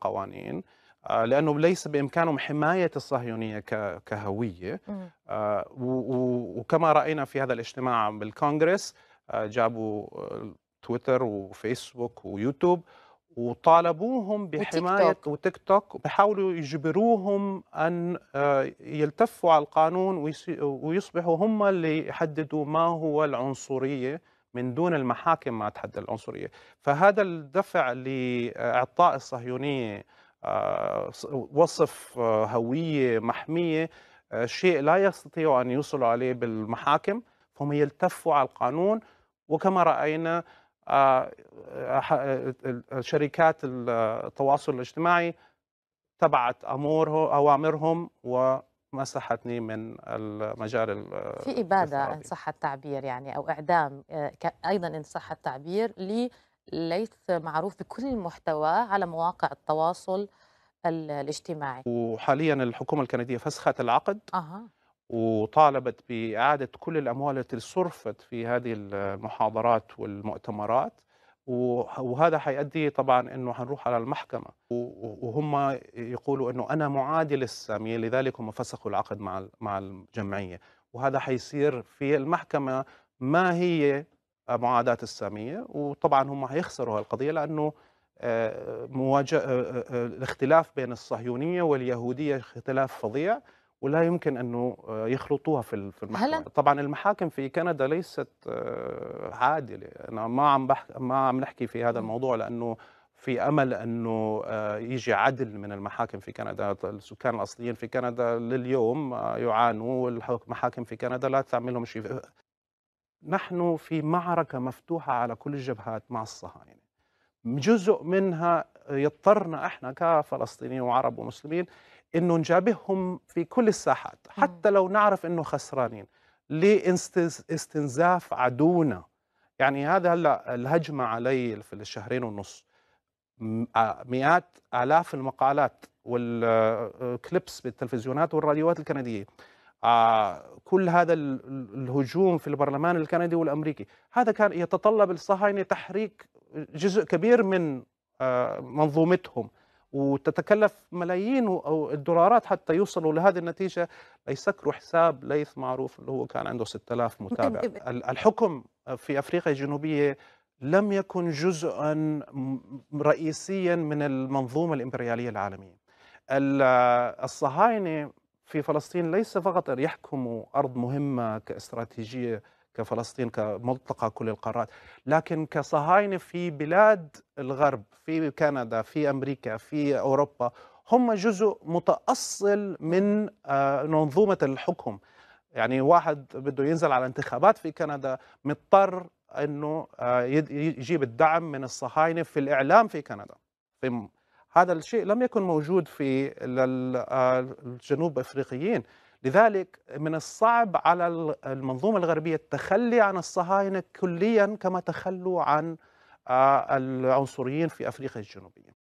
قوانين آه، لانه ليس بامكانهم حمايه الصهيونيه كهويه آه، وكما راينا في هذا الاجتماع بالكونغرس آه، جابوا تويتر وفيسبوك ويوتيوب وطالبوهم بحمايه وتيك توك, وتيك توك بحاولوا يجبروهم ان يلتفوا على القانون ويصبحوا هم اللي يحددوا ما هو العنصريه من دون المحاكم ما تحدى العنصريه، فهذا الدفع لاعطاء الصهيونيه آه، وصف آه، هويه محميه آه، شيء لا يستطيعوا ان يوصلوا عليه بالمحاكم، فهم يلتفوا على القانون وكما راينا شركات التواصل الاجتماعي تبعت امورهم اوامرهم و مسحتني من المجال في إبادة إن صح التعبير يعني أو إعدام آه، أيضا إن صح التعبير لي ليس معروف بكل المحتوى على مواقع التواصل الاجتماعي وحاليا الحكومة الكندية فسخت العقد أه. وطالبت بإعادة كل الأموال التي صرفت في هذه المحاضرات والمؤتمرات وهذا حيؤدي طبعا انه حنروح على المحكمه وهم يقولوا انه انا معادي للساميه لذلك هم فسخوا العقد مع مع الجمعيه وهذا حيصير في المحكمه ما هي معاداه الساميه وطبعا هم حيخسروا هالقضيه لانه آه، مواجهه آه، آه، الاختلاف بين الصهيونيه واليهوديه اختلاف فظيع ولا يمكن انه آه، يخلطوها في في المحكمه طبعا المحاكم في كندا ليست آه، عادله انا ما عم بح... ما عم نحكي في هذا الموضوع لانه في امل انه آه، يجي عدل من المحاكم في كندا السكان الاصليين في كندا لليوم يعانوا والمحاكم في كندا لا تعمل لهم شيء نحن في معركه مفتوحه على كل الجبهات مع الصهاينه جزء منها يضطرنا احنا كفلسطينيين وعرب ومسلمين انه نجابههم في كل الساحات حتى لو نعرف انه خسرانين لاستنزاف عدونا يعني هذا هلا الهجمه علي في الشهرين ونص مئات الاف المقالات والكليبس بالتلفزيونات والراديوات الكنديه كل هذا الهجوم في البرلمان الكندي والامريكي هذا كان يتطلب الصهاينه تحريك جزء كبير من منظومتهم وتتكلف ملايين أو الدولارات حتى يوصلوا لهذه النتيجة ليسكروا حساب ليث معروف اللي هو كان عنده 6000 متابع الحكم في أفريقيا الجنوبية لم يكن جزءا رئيسيا من المنظومة الإمبريالية العالمية الصهاينة في فلسطين ليس فقط يحكموا أرض مهمة كاستراتيجية كفلسطين كملتقى كل القارات لكن كصهاينة في بلاد الغرب في كندا في أمريكا في أوروبا هم جزء متأصل من منظومة آه، الحكم يعني واحد بده ينزل على انتخابات في كندا مضطر انه آه، يجيب الدعم من الصهاينه في الاعلام في كندا في هذا الشيء لم يكن موجود في آه، الجنوب افريقيين لذلك من الصعب على المنظومة الغربية التخلي عن الصهاينة كليا كما تخلوا عن آه، العنصريين في أفريقيا الجنوبية